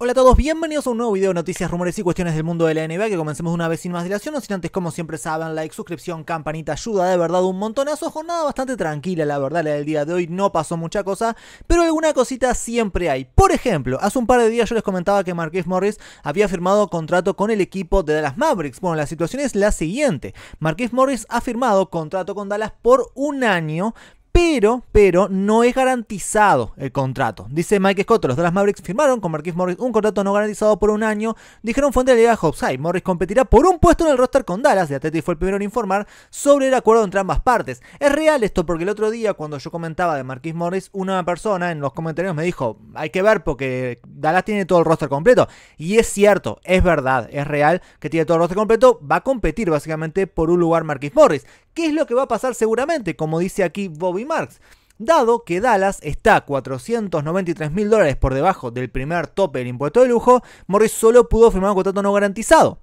Hola a todos, bienvenidos a un nuevo video de noticias, rumores y cuestiones del mundo de la NBA que comencemos una vez sin más dilación, no sin antes como siempre saben, like, suscripción, campanita, ayuda de verdad un montonazo, jornada bastante tranquila la verdad, la del día de hoy no pasó mucha cosa, pero alguna cosita siempre hay. Por ejemplo, hace un par de días yo les comentaba que Marquis Morris había firmado contrato con el equipo de Dallas Mavericks, bueno la situación es la siguiente, Marquis Morris ha firmado contrato con Dallas por un año, pero, pero no es garantizado el contrato. Dice Mike Scott, los Dallas Mavericks firmaron con Marquis Morris un contrato no garantizado por un año. Dijeron fuente de la Liga Hopside, Morris competirá por un puesto en el roster con Dallas. y Atleti fue el primero en informar sobre el acuerdo entre ambas partes. Es real esto porque el otro día cuando yo comentaba de Marquis Morris, una persona en los comentarios me dijo, hay que ver porque Dallas tiene todo el roster completo. Y es cierto, es verdad, es real que tiene todo el roster completo. Va a competir básicamente por un lugar Marquis Morris. ¿Qué es lo que va a pasar seguramente? Como dice aquí Bobby Marx. Dado que Dallas está 493 mil dólares por debajo del primer tope del impuesto de lujo, Morris solo pudo firmar un contrato no garantizado.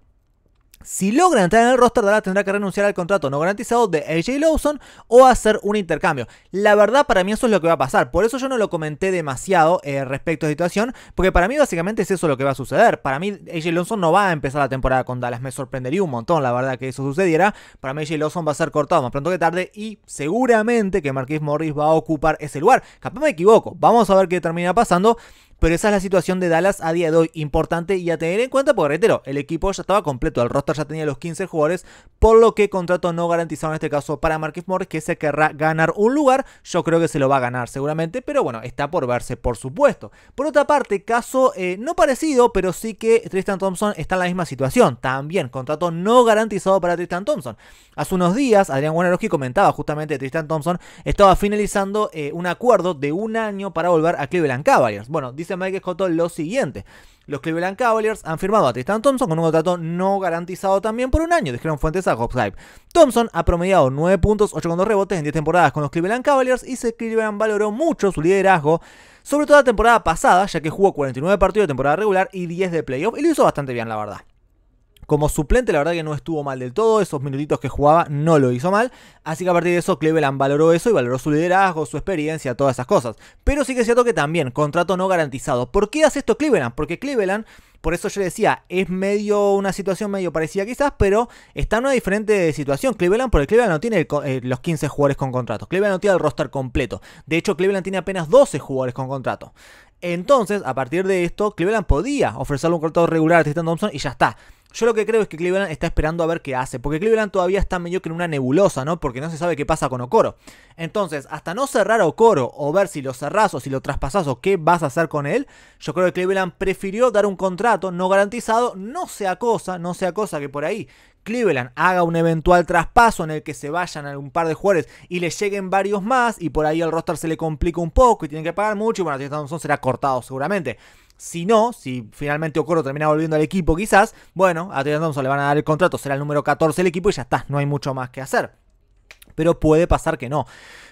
Si logra entrar en el roster, Dallas tendrá que renunciar al contrato no garantizado de AJ Lawson o hacer un intercambio. La verdad, para mí eso es lo que va a pasar. Por eso yo no lo comenté demasiado eh, respecto a la situación, porque para mí básicamente es eso lo que va a suceder. Para mí, AJ Lawson no va a empezar la temporada con Dallas. Me sorprendería un montón, la verdad, que eso sucediera. Para mí, AJ Lawson va a ser cortado más pronto que tarde y seguramente que Marquis Morris va a ocupar ese lugar. Capaz me equivoco, vamos a ver qué termina pasando. Pero esa es la situación de Dallas a día de hoy, importante y a tener en cuenta, porque reitero, el equipo ya estaba completo, el roster ya tenía los 15 jugadores, por lo que contrato no garantizado en este caso para Marquis Morris, que se querrá ganar un lugar. Yo creo que se lo va a ganar seguramente, pero bueno, está por verse, por supuesto. Por otra parte, caso eh, no parecido, pero sí que Tristan Thompson está en la misma situación. También, contrato no garantizado para Tristan Thompson. Hace unos días, Adrián Wojnarowski comentaba justamente que Tristan Thompson estaba finalizando eh, un acuerdo de un año para volver a Cleveland Cavaliers. Bueno, dice dice Mike Scotto lo siguiente. Los Cleveland Cavaliers han firmado a Tristan Thompson con un contrato no garantizado también por un año, dijeron fuentes a Thompson ha promediado 9 puntos, con 2 rebotes en 10 temporadas con los Cleveland Cavaliers y se Cleveland valoró mucho su liderazgo, sobre todo la temporada pasada, ya que jugó 49 partidos de temporada regular y 10 de playoff y lo hizo bastante bien, la verdad. Como suplente, la verdad que no estuvo mal del todo. Esos minutitos que jugaba no lo hizo mal. Así que a partir de eso, Cleveland valoró eso y valoró su liderazgo, su experiencia, todas esas cosas. Pero sí que es cierto que también, contrato no garantizado. ¿Por qué hace esto Cleveland? Porque Cleveland. Por eso yo decía, es medio una situación medio parecida quizás, pero está en una diferente situación Cleveland, porque Cleveland no tiene eh, los 15 jugadores con contrato. Cleveland no tiene el roster completo. De hecho, Cleveland tiene apenas 12 jugadores con contrato. Entonces, a partir de esto, Cleveland podía ofrecerle un contrato regular a Tristan Thompson y ya está. Yo lo que creo es que Cleveland está esperando a ver qué hace, porque Cleveland todavía está medio que en una nebulosa, ¿no? Porque no se sabe qué pasa con Okoro. Entonces, hasta no cerrar a Okoro o ver si lo cerrás o si lo traspasas o qué vas a hacer con él, yo creo que Cleveland prefirió dar un contrato no garantizado, no sea cosa, no sea cosa que por ahí Cleveland haga un eventual traspaso en el que se vayan a un par de jugadores y le lleguen varios más y por ahí el roster se le complica un poco y tiene que pagar mucho y bueno, un Thompson será cortado seguramente. Si no, si finalmente Ocoro termina volviendo al equipo, quizás, bueno, a Tyrone Thompson le van a dar el contrato, será el número 14 del equipo y ya está, no hay mucho más que hacer. Pero puede pasar que no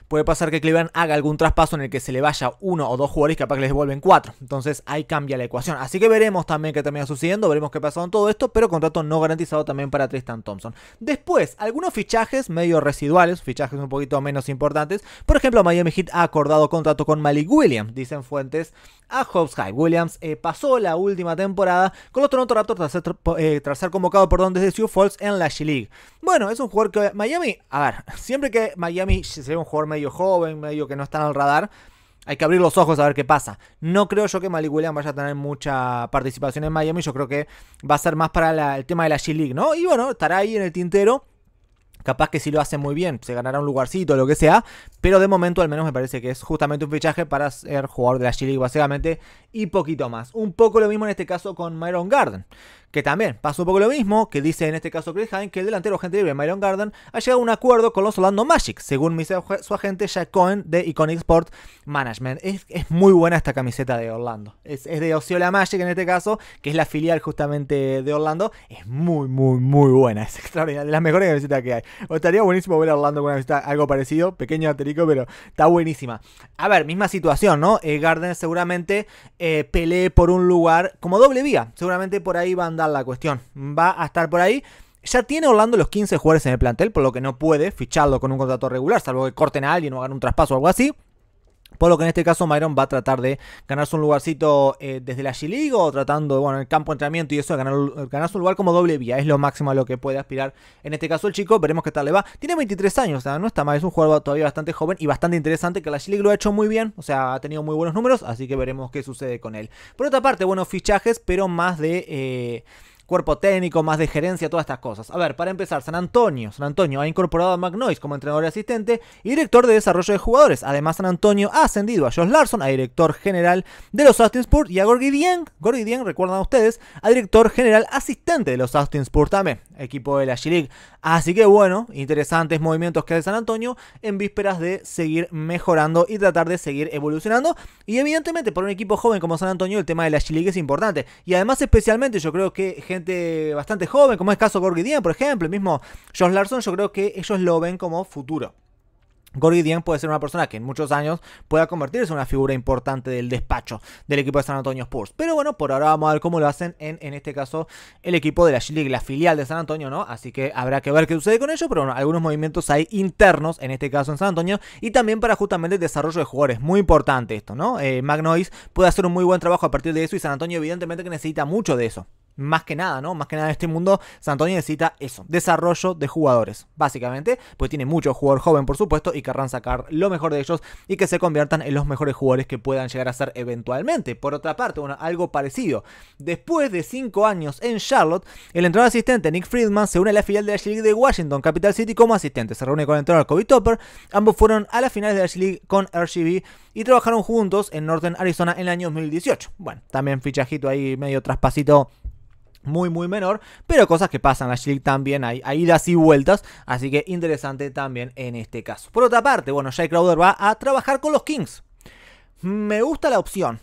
puede pasar que Cleveland haga algún traspaso en el que se le vaya uno o dos jugadores y capaz que les devuelven cuatro. Entonces ahí cambia la ecuación. Así que veremos también qué termina sucediendo, veremos qué pasó en todo esto, pero contrato no garantizado también para Tristan Thompson. Después, algunos fichajes medio residuales, fichajes un poquito menos importantes. Por ejemplo, Miami Heat ha acordado contrato con Malik Williams, dicen fuentes a Hobbs High. Williams eh, pasó la última temporada con los Toronto Raptors tras ser, eh, convocado desde Sioux Falls en la G-League. Bueno, es un jugador que Miami, a ver, siempre que Miami se un jugador joven, medio que no están al radar. Hay que abrir los ojos a ver qué pasa. No creo yo que Malik William vaya a tener mucha participación en Miami. Yo creo que va a ser más para el tema de la G-League, ¿no? Y bueno, estará ahí en el tintero. Capaz que si lo hace muy bien, se ganará un lugarcito, lo que sea. Pero de momento, al menos me parece que es justamente un fichaje para ser jugador de la G-League, básicamente. Y poquito más. Un poco lo mismo en este caso con Myron Garden que también pasó un poco lo mismo, que dice en este caso Chris Hine que el delantero gente libre Myron Garden ha llegado a un acuerdo con los Orlando Magic, según su agente Jack Cohen de Iconic Sport Management. Es, muy buena esta camiseta de Orlando. Es, de Osceola Magic en este caso, que es la filial justamente de Orlando. Es muy, muy, muy buena. Es extraordinaria. De las mejores camisetas que hay. estaría buenísimo ver a Orlando con una camiseta algo parecido. Pequeño aterico, pero está buenísima. A ver, misma situación, ¿no? Eh, Garden seguramente eh, pelee por un lugar como doble vía. Seguramente por ahí van a andar la cuestión. Va a estar por ahí. Ya tiene Orlando los 15 jugadores en el plantel, por lo que no puede ficharlo con un contrato regular, salvo que corten a alguien o hagan un traspaso o algo así. Por lo que en este caso Myron va a tratar de ganarse un lugarcito eh, desde la G-League o tratando, bueno, en el campo de entrenamiento y eso, ganar, ganarse un lugar como doble vía. Es lo máximo a lo que puede aspirar en este caso el chico. Veremos qué tal le va. Tiene 23 años, o sea, no está mal. Es un jugador todavía bastante joven y bastante interesante que la G-League lo ha hecho muy bien. O sea, ha tenido muy buenos números, así que veremos qué sucede con él. Por otra parte, buenos fichajes, pero más de... Eh, cuerpo técnico, más de gerencia, todas estas cosas. A ver, para empezar, San Antonio. San Antonio ha incorporado a McNoyce como entrenador asistente y director de desarrollo de jugadores. Además, San Antonio ha ascendido a Josh Larson a director general de los Austin Spurs y a Gordy Dieng, Gordy Dieng, recuerdan ustedes, a director general asistente de los Austin Spurs también, equipo de la G-League. Así que bueno, interesantes movimientos que hace San Antonio en vísperas de seguir mejorando y tratar de seguir evolucionando. Y evidentemente, para un equipo joven como San Antonio, el tema de la G-League es importante. Y además, especialmente, yo creo que gente bastante joven, como es el caso de Gorgidian, por ejemplo, el mismo Josh Larson, yo creo que ellos lo ven como futuro. Gordy Dien puede ser una persona que en muchos años pueda convertirse en una figura importante del despacho del equipo de San Antonio Spurs. Pero bueno, por ahora vamos a ver cómo lo hacen en, este caso el equipo de la G-League, la filial de San Antonio, ¿no? Así que habrá que ver qué sucede con ello, pero bueno, algunos movimientos hay internos, en este caso en San Antonio, y también para justamente el desarrollo de jugadores. Muy importante esto, ¿no? Eh, Magnois puede hacer un muy buen trabajo a partir de eso y San Antonio evidentemente que necesita mucho de eso más que nada, ¿no? Más que nada en este mundo, San Antonio necesita eso, desarrollo de jugadores, básicamente, pues tiene mucho jugador joven, por supuesto, y querrán sacar lo mejor de ellos y que se conviertan en los mejores jugadores que puedan llegar a ser eventualmente. Por otra parte, bueno, algo parecido. Después de 5 años en Charlotte, el entrenador asistente Nick Friedman se une a la filial de la G League de Washington Capital City como asistente. Se reúne con el entrenador Kobe Topper, ambos fueron a las finales de la G League con RGB y trabajaron juntos en Northern Arizona en el año 2018. Bueno, también fichajito ahí medio traspasito muy muy menor, pero cosas que pasan, la también hay, idas y vueltas, así que interesante también en este caso. Por otra parte, bueno, Jay Crowder va a trabajar con los Kings. Me gusta la opción.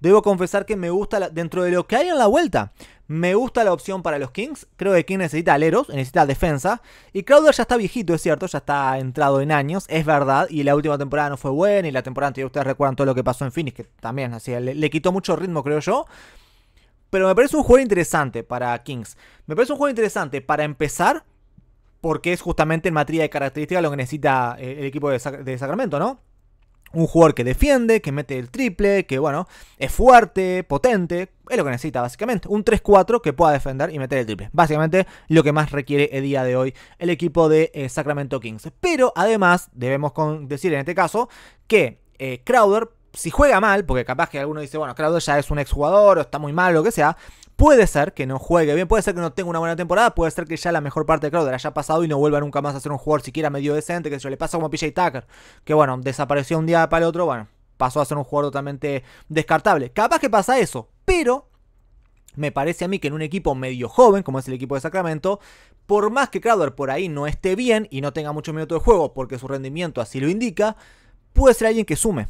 Debo confesar que me gusta, dentro de lo que hay en la vuelta, me gusta la opción para los Kings. Creo que King necesita aleros, necesita defensa. Y Crowder ya está viejito, es cierto, ya está entrado en años, es verdad. Y la última temporada no fue buena, y la temporada anterior ustedes recuerdan todo lo que pasó en Phoenix, que también le quitó mucho ritmo, creo yo. Pero me parece un juego interesante para Kings. Me parece un juego interesante para empezar, porque es justamente en materia de características lo que necesita eh, el equipo de, Sacramento, ¿no? Un jugador que defiende, que mete el triple, que bueno, es fuerte, potente, es lo que necesita básicamente. Un 3-4 que pueda defender y meter el triple. Básicamente lo que más requiere el día de hoy el equipo de eh, Sacramento Kings. Pero además debemos decir en este caso que eh, Crowder si juega mal, porque capaz que alguno dice, bueno, Crowder ya es un exjugador o está muy mal, lo que sea, puede ser que no juegue bien, puede ser que no tenga una buena temporada, puede ser que ya la mejor parte de Crowder haya pasado y no vuelva nunca más a ser un jugador siquiera medio decente, que se le pasa como a PJ Tucker, que bueno, desapareció un día para el otro, bueno, pasó a ser un jugador totalmente descartable. Capaz que pasa eso, pero me parece a mí que en un equipo medio joven, como es el equipo de Sacramento, por más que Crowder por ahí no esté bien y no tenga muchos minutos de juego porque su rendimiento así lo indica, puede ser alguien que sume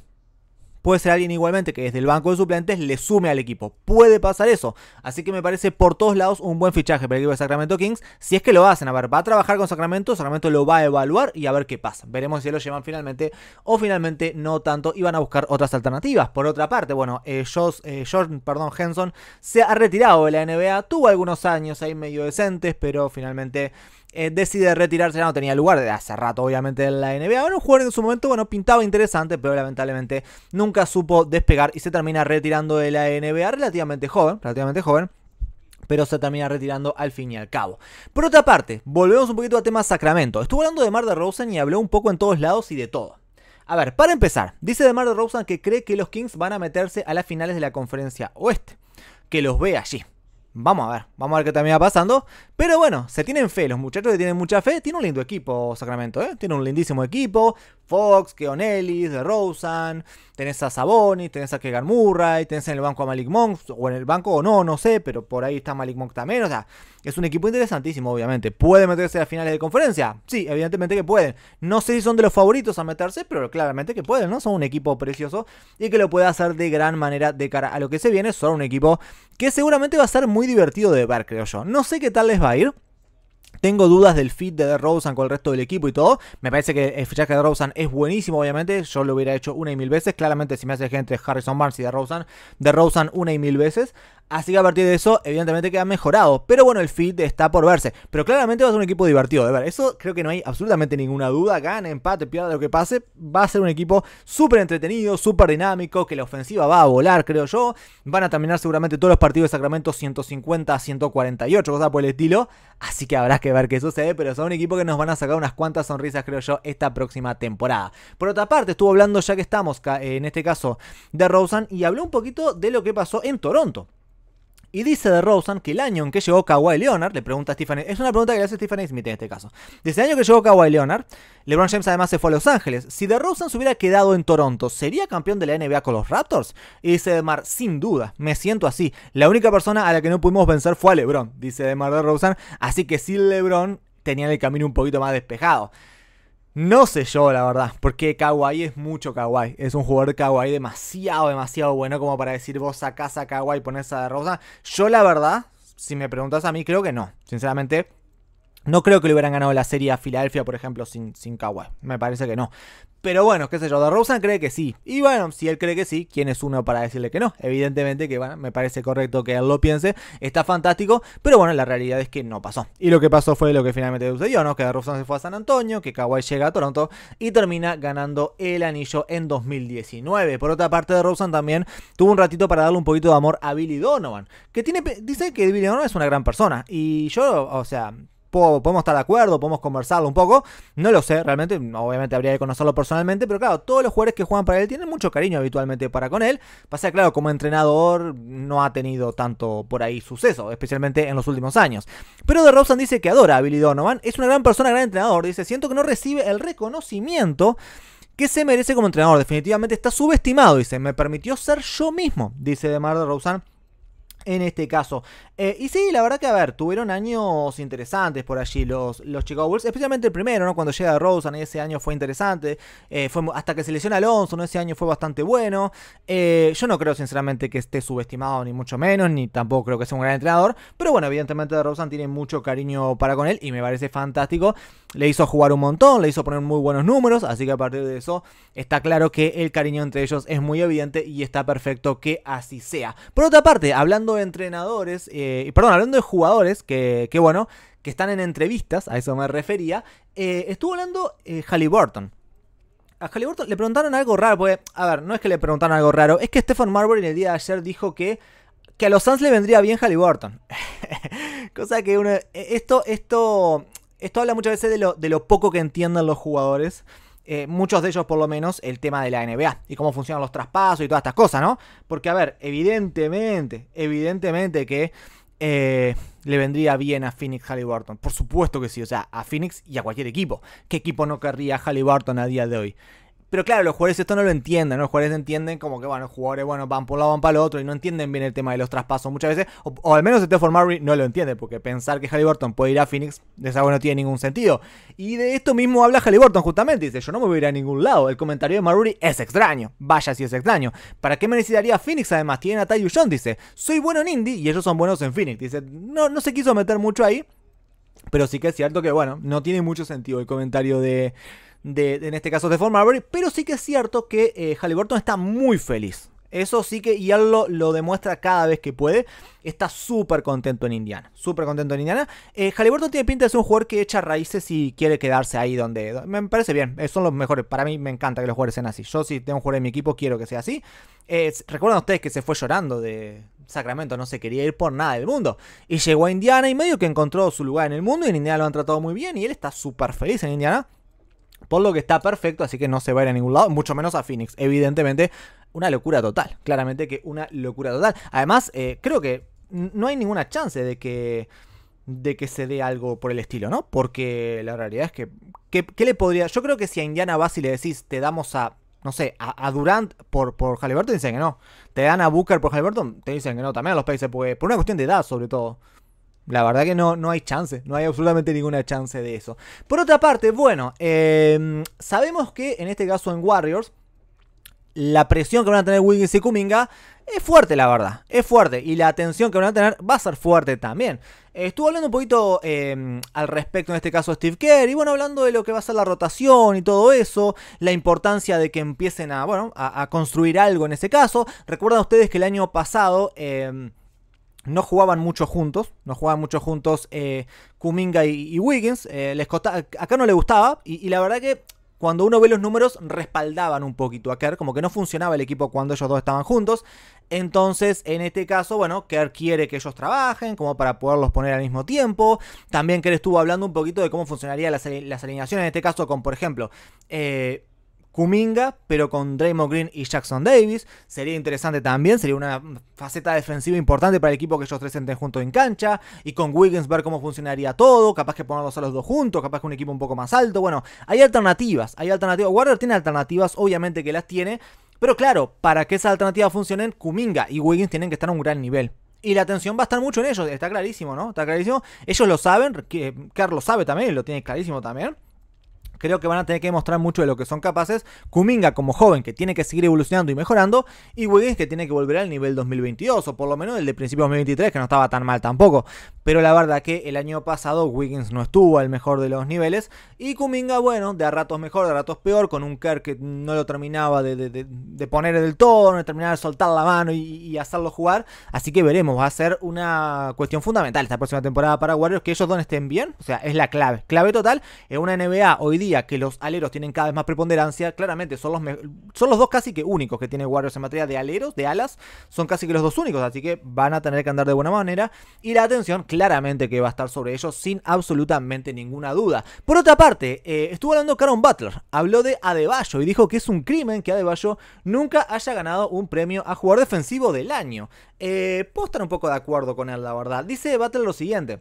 puede ser alguien igualmente que desde el banco de suplentes le sume al equipo. Puede pasar eso. Así que me parece por todos lados un buen fichaje para el equipo de Sacramento Kings. Si es que lo hacen, a ver, va a trabajar con Sacramento, Sacramento lo va a evaluar y a ver qué pasa. Veremos si lo llevan finalmente o finalmente no tanto y van a buscar otras alternativas. Por otra parte, bueno, eh, eh perdón, Henson se ha retirado de la NBA, tuvo algunos años ahí medio decentes, pero finalmente... Eh, decide retirarse, no tenía lugar de hace rato obviamente en la NBA. era un jugador en su momento, bueno, pintaba interesante, pero lamentablemente nunca supo despegar y se termina retirando de la NBA relativamente joven, relativamente joven pero se termina retirando al fin y al cabo. Por otra parte, volvemos un poquito al tema Sacramento. Estuvo hablando de Mar de Rosen y habló un poco en todos lados y de todo. A ver, para empezar, dice de Mar de Rosen que cree que los Kings van a meterse a las finales de la conferencia oeste, que los ve allí. Vamos a ver, vamos a ver qué también va pasando. Pero bueno, se tienen fe, los muchachos que tienen mucha fe. Tiene un lindo equipo Sacramento, ¿eh? Tiene un lindísimo equipo. Fox, Keon Ellis, Rosen, Tenés a Saboni, tenés a Kegan Murray, tenés en el banco a Malik Monk. O en el banco o no, no sé, pero por ahí está Malik Monk también. O sea, es un equipo interesantísimo, obviamente. ¿Puede meterse a finales de conferencia? Sí, evidentemente que pueden. No sé si son de los favoritos a meterse, pero claramente que pueden, ¿no? Son un equipo precioso y que lo puede hacer de gran manera de cara a lo que se viene. Son un equipo que seguramente va a ser muy divertido de ver, creo yo. No sé qué tal les va a ir. Tengo dudas del fit de DeRozan con el resto del equipo y todo. Me parece que el fichaje de DeRozan es buenísimo, obviamente. Yo lo hubiera hecho una y mil veces. Claramente, si me hace gente Harrison Barnes y DeRozan, DeRozan una y mil veces. Así que a partir de eso, evidentemente queda mejorado. Pero bueno, el fit está por verse. Pero claramente va a ser un equipo divertido de ver. Eso creo que no hay absolutamente ninguna duda. Gana, empate, pierda lo que pase. Va a ser un equipo súper entretenido, súper dinámico. Que la ofensiva va a volar, creo yo. Van a terminar seguramente todos los partidos de Sacramento 150 a 148, cosas por el estilo. Así que habrás que ver qué sucede. Pero son un equipo que nos van a sacar unas cuantas sonrisas, creo yo, esta próxima temporada. Por otra parte, estuvo hablando ya que estamos, en este caso, de Rosen. Y habló un poquito de lo que pasó en Toronto. Y dice de Rosen que el año en que llegó Kawhi Leonard, le pregunta a Stephanie es una pregunta que le hace Stephanie Smith en este caso. Desde el año que llegó Kawhi Leonard, LeBron James además se fue a Los Ángeles. Si de Rosen se hubiera quedado en Toronto, ¿sería campeón de la NBA con los Raptors? Y dice Mar, sin duda, me siento así. La única persona a la que no pudimos vencer fue a LeBron, dice Mar de Rosen. Así que si LeBron tenía el camino un poquito más despejado. No sé yo, la verdad, porque Kawhi es mucho Kawhi. Es un jugador Kawhi demasiado, demasiado bueno como para decir vos sacás a Kawhi y pones a Rosa. Yo, la verdad, si me preguntas a mí, creo que no. Sinceramente, no creo que le hubieran ganado la serie a Filadelfia, por ejemplo, sin, sin Kawhi. Me parece que no. Pero bueno, qué sé yo, De Rosen cree que sí. Y bueno, si él cree que sí, ¿quién es uno para decirle que no? Evidentemente que bueno, me parece correcto que él lo piense. Está fantástico, pero bueno, la realidad es que no pasó. Y lo que pasó fue lo que finalmente sucedió, ¿no? Que Rosen se fue a San Antonio, que Kawhi llega a Toronto y termina ganando el anillo en 2019. Por otra parte, de Rosen también tuvo un ratito para darle un poquito de amor a Billy Donovan, que tiene dice que Billy Donovan es una gran persona y yo, o sea, podemos estar de acuerdo, podemos conversarlo un poco. No lo sé, realmente, obviamente habría que conocerlo personalmente, pero claro, todos los jugadores que juegan para él tienen mucho cariño habitualmente para con él. Pasa claro, como entrenador no ha tenido tanto por ahí suceso, especialmente en los últimos años. Pero de Robson dice que adora a Billy Donovan, es una gran persona, gran entrenador. Dice, siento que no recibe el reconocimiento que se merece como entrenador. Definitivamente está subestimado, dice. Me permitió ser yo mismo, dice mar de rosen en este caso. Eh, y sí, la verdad que, a ver, tuvieron años interesantes por allí los, los Chicago Bulls, especialmente el primero, ¿no? Cuando llega Rosen, ese año fue interesante. Eh, hasta que se lesiona Alonso, ¿no? Ese año fue bastante bueno. Eh, yo no creo, sinceramente, que esté subestimado, ni mucho menos, ni tampoco creo que sea un gran entrenador. Pero bueno, evidentemente Rosen tiene mucho cariño para con él y me parece fantástico. Le hizo jugar un montón, le hizo poner muy buenos números, así que a partir de eso está claro que el cariño entre ellos es muy evidente y está perfecto que así sea. Por otra parte, hablando de entrenadores, eh, perdón, hablando de jugadores, que, que, bueno, que están en entrevistas, a eso me refería, eh, estuvo hablando eh, Halliburton. A Halliburton le preguntaron algo raro, porque, a ver, no es que le preguntaron algo raro, es que Stephen Marbury en el día de ayer dijo que, que a los Suns le vendría bien Halliburton. Cosa que uno, e, esto, esto, esto habla muchas veces de lo, de lo poco que entienden los jugadores. Eh, muchos de ellos por lo menos, el tema de la NBA y cómo funcionan los traspasos y todas estas cosas, ¿no? Porque, a ver, evidentemente, evidentemente que eh, le vendría bien a Phoenix Halliburton. Por supuesto que sí, o sea, a Phoenix y a cualquier equipo. ¿Qué equipo no querría Halliburton a día de hoy? Pero claro, los jugadores esto no lo entienden, ¿no? Los jugadores entienden como que, bueno, los jugadores, bueno, van por un lado, van para el otro y no entienden bien el tema de los traspasos muchas veces. O, al menos Stephen Murray no lo entiende, porque pensar que Halliburton puede ir a Phoenix, de esa no tiene ningún sentido. Y de esto mismo habla Halliburton justamente, dice, yo no me voy a ir a ningún lado. El comentario de Maruri es extraño, vaya si es extraño. ¿Para qué me necesitaría Phoenix? Además, Tiene a Ty John, dice, soy bueno en Indy y ellos son buenos en Phoenix. Dice, no, no se quiso meter mucho ahí, pero sí que es cierto que, bueno, no tiene mucho sentido el comentario de en este caso, de Fort Marbury, pero sí que es cierto que eh, Haliburton Halliburton está muy feliz. Eso sí que, y él lo, lo demuestra cada vez que puede, está súper contento en Indiana, súper contento en Indiana. Eh, Halliburton tiene pinta de ser un jugador que echa raíces y quiere quedarse ahí donde, Me parece bien, eh, son los mejores, para mí me encanta que los jugadores sean así. Yo si tengo un jugador en mi equipo quiero que sea así. Eh, Recuerdan ustedes que se fue llorando de, Sacramento no se quería ir por nada del mundo. Y llegó a Indiana y medio que encontró su lugar en el mundo. Y en Indiana lo han tratado muy bien. Y él está súper feliz en Indiana. Por lo que está perfecto, así que no se va a ir a ningún lado, mucho menos a Phoenix. Evidentemente, una locura total. Claramente que una locura total. Además, eh, creo que no hay ninguna chance de que de que se dé algo por el estilo, ¿no? Porque la realidad es que, ¿qué, le podría...? Yo creo que si a Indiana vas y le decís, te damos a, no sé, a, Durant por, por Halliburton, dicen que no. Te dan a Booker por Halliburton, te dicen que no. También a los países, pues. por una cuestión de edad, sobre todo. La verdad que no, no hay chance, no hay absolutamente ninguna chance de eso. Por otra parte, bueno, em, sabemos que en este caso en Warriors, la presión que van a tener Wiggins y Kuminga es fuerte, la verdad. Es fuerte. Y la atención que van a tener va a ser fuerte también. Estuvo hablando un poquito em, al respecto, en este caso, Steve Kerr. Y bueno, hablando de lo que va a ser la rotación y todo eso. La importancia de que empiecen a, construir algo en ese caso. Recuerdan ustedes que el año pasado. Em, no jugaban mucho juntos, no jugaban mucho juntos eh, Kuminga y, Wiggins, eh, les acá no le gustaba y, la verdad que cuando uno ve los números respaldaban un poquito a Kerr, como que no funcionaba el equipo cuando ellos dos estaban juntos, entonces en este caso, bueno, Kerr quiere que ellos trabajen como para poderlos poner al mismo tiempo, también Kerr estuvo hablando un poquito de cómo funcionarían las, alineaciones, en este caso con, por ejemplo, eh, Kuminga, pero con Draymond Green y Jackson Davis. Sería interesante también, sería una faceta defensiva importante para el equipo que ellos tres estén juntos en cancha. Y con Wiggins ver cómo funcionaría todo, capaz que ponerlos a los dos juntos, capaz que un equipo un poco más alto. Bueno, hay alternativas, hay alternativas. Warner tiene alternativas, obviamente que las tiene. Pero claro, para que esas alternativas funcionen, Kuminga y Wiggins tienen que estar a un gran nivel. Y la atención va a estar mucho en ellos, está clarísimo, ¿no? Está clarísimo. Ellos lo saben, que lo sabe también, lo tiene clarísimo también creo que van a tener que mostrar mucho de lo que son capaces. Kuminga como joven que tiene que seguir evolucionando y mejorando. Y Wiggins que tiene que volver al nivel 2022 o por lo menos el de principios 2023 que no estaba tan mal tampoco. Pero la verdad que el año pasado Wiggins no estuvo al mejor de los niveles. Y Kuminga, bueno, de a ratos mejor, de a ratos peor, con un Kerr que no lo terminaba de, de, poner del todo, no terminaba de soltar la mano y, y hacerlo jugar. Así que veremos, va a ser una cuestión fundamental esta próxima temporada para Warriors, que ellos dos estén bien. O sea, es la clave. Clave total en una NBA hoy día que los aleros tienen cada vez más preponderancia, claramente son los, son los dos casi que únicos que tiene Warriors en materia de aleros, de alas, son casi que los dos únicos, así que van a tener que andar de buena manera y la atención claramente que va a estar sobre ellos sin absolutamente ninguna duda. Por otra parte, eh, estuvo hablando Caron Butler, habló de Adebayo y dijo que es un crimen que Adebayo nunca haya ganado un premio a jugador defensivo del año. Eh, puedo estar un poco de acuerdo con él, la verdad. Dice Butler lo siguiente.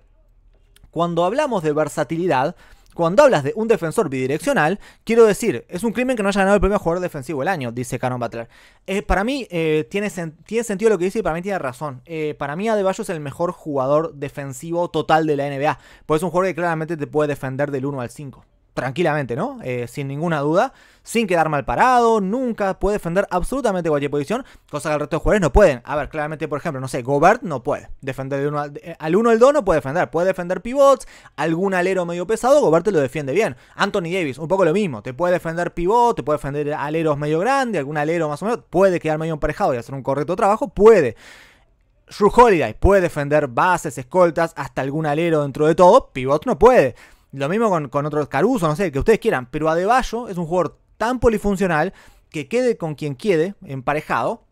Cuando hablamos de versatilidad, cuando hablas de un defensor bidireccional, quiero decir, es un crimen que no haya ganado el premio jugador defensivo del año, dice Canon Butler. Eh, para mí eh, tiene, sentido lo que dice y para mí tiene razón. Eh, para mí Adebayo es el mejor jugador defensivo total de la NBA, pues es un jugador que claramente te puede defender del 1 al 5 tranquilamente, ¿no? Eh, sin ninguna duda, sin quedar mal parado, nunca puede defender absolutamente cualquier posición, cosa que el resto de jugadores no pueden. A ver, claramente, por ejemplo, no sé, Gobert no puede defender de uno al, eh, al uno el 2 no puede defender, puede defender pivots, algún alero medio pesado, Gobert lo defiende bien. Anthony Davis, un poco lo mismo, te puede defender pivot, te puede defender aleros medio grande, algún alero más o menos, puede quedar medio emparejado y hacer un correcto trabajo, puede. Drew Holiday puede defender bases, escoltas, hasta algún alero dentro de todo, pivot no puede. Lo mismo con, con otros Caruso, no sé, que ustedes quieran. Pero Adebayo es un jugador tan polifuncional que quede con quien quede, emparejado,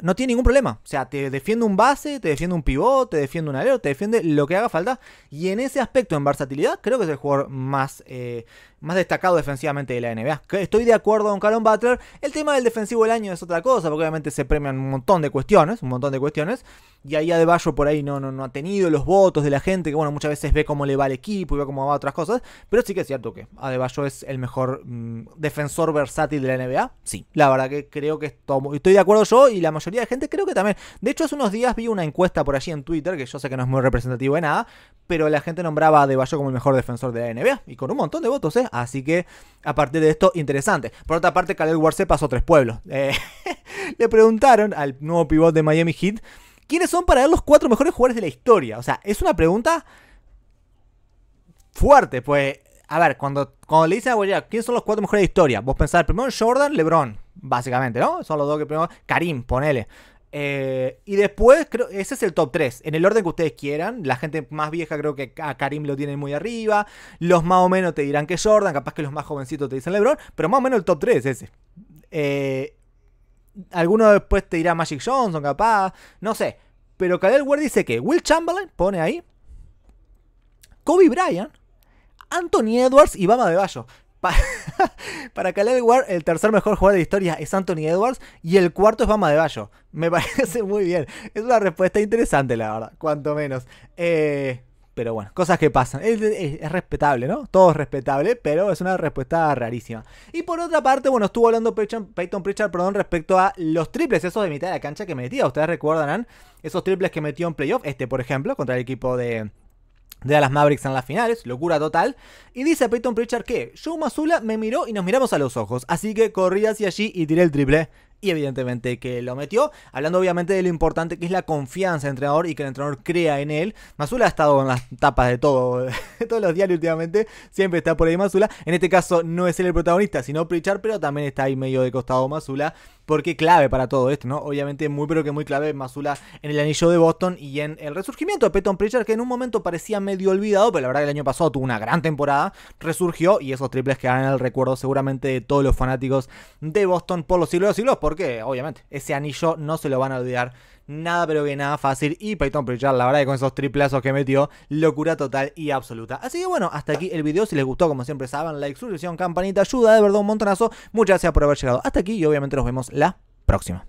no tiene ningún problema. O sea, te defiende un base, te defiende un pivot, te defiende un alero, te defiende lo que haga falta. Y en ese aspecto, en versatilidad, creo que es el jugador más, eh, más destacado defensivamente de la NBA. Estoy de acuerdo con Calon Butler. El tema del defensivo del año es otra cosa, porque obviamente se premian un montón de cuestiones, un montón de cuestiones. Y ahí Adebayo por ahí no, no, ha tenido los votos de la gente, que bueno, muchas veces ve cómo le va el equipo y ve cómo va a otras cosas. Pero sí que es cierto que Adebayo es el mejor mm, defensor versátil de la NBA. Sí, la verdad que creo que estoy de acuerdo yo y la mayoría de gente creo que también. De hecho, hace unos días vi una encuesta por allí en Twitter, que yo sé que no es muy representativo de nada, pero la gente nombraba a Deballo como el mejor defensor de la NBA, y con un montón de votos, ¿eh? Así que, a partir de esto, interesante. Por otra parte, Khaled Warse pasó tres pueblos. Eh, le preguntaron al nuevo pivot de Miami Heat, ¿quiénes son para él los cuatro mejores jugadores de la historia? O sea, es una pregunta fuerte, pues... A ver, cuando, cuando le dicen a Boyac, ¿quiénes son los cuatro mejores de la historia? Vos pensás, primero Jordan, LeBron, básicamente, ¿no? Son los dos que primero. Karim, ponele. Eh, y después, creo, ese es el top 3, en el orden que ustedes quieran. La gente más vieja creo que a Karim lo tienen muy arriba. Los más o menos te dirán que Jordan, capaz que los más jovencitos te dicen LeBron, pero más o menos el top 3 es ese. Eh, alguno después te dirá Magic Johnson, capaz, no sé. Pero Khalil Ward dice que Will Chamberlain pone ahí, Kobe Bryant, Anthony Edwards y Bama de Bayo. Para, para el tercer mejor jugador de historia es Anthony Edwards y el cuarto es Bama de Bayo. Me parece muy bien. Es una respuesta interesante, la verdad, cuanto menos. Eh, pero bueno, cosas que pasan. Es, respetable, ¿no? Todo es respetable, pero es una respuesta rarísima. Y por otra parte, bueno, estuvo hablando Peyton, Pritchard perdón, respecto a los triples, esos de mitad de la cancha que metía. Ustedes recuerdan esos triples que metió en playoff, este por ejemplo, contra el equipo de, de las Mavericks en las finales, locura total. Y dice Peyton Pritchard que Joe Mazula me miró y nos miramos a los ojos, así que corrí hacia allí y tiré el triple y evidentemente que lo metió. Hablando obviamente de lo importante que es la confianza del entrenador y que el entrenador crea en él. Mazula ha estado en las tapas de todo, todos los diarios últimamente, siempre está por ahí Mazula. En este caso no es él el protagonista, sino Pritchard, pero también está ahí medio de costado Mazula. porque clave para todo esto, ¿no? Obviamente muy pero que muy clave Mazula en el anillo de Boston y en el resurgimiento de Peyton Pritchard que en un momento parecía medio olvidado, pero la verdad que el año pasado tuvo una gran temporada, resurgió y esos triples quedarán en el recuerdo seguramente de todos los fanáticos de Boston por los siglos de los siglos, por porque obviamente ese anillo no se lo van a olvidar nada pero que nada fácil. Y Peyton Pritchard, la verdad con esos triplazos que metió, locura total y absoluta. Así que bueno, hasta aquí el video. Si les gustó, como siempre saben, like, suscripción, campanita, ayuda, de verdad un montonazo. Muchas gracias por haber llegado hasta aquí y obviamente nos vemos la próxima.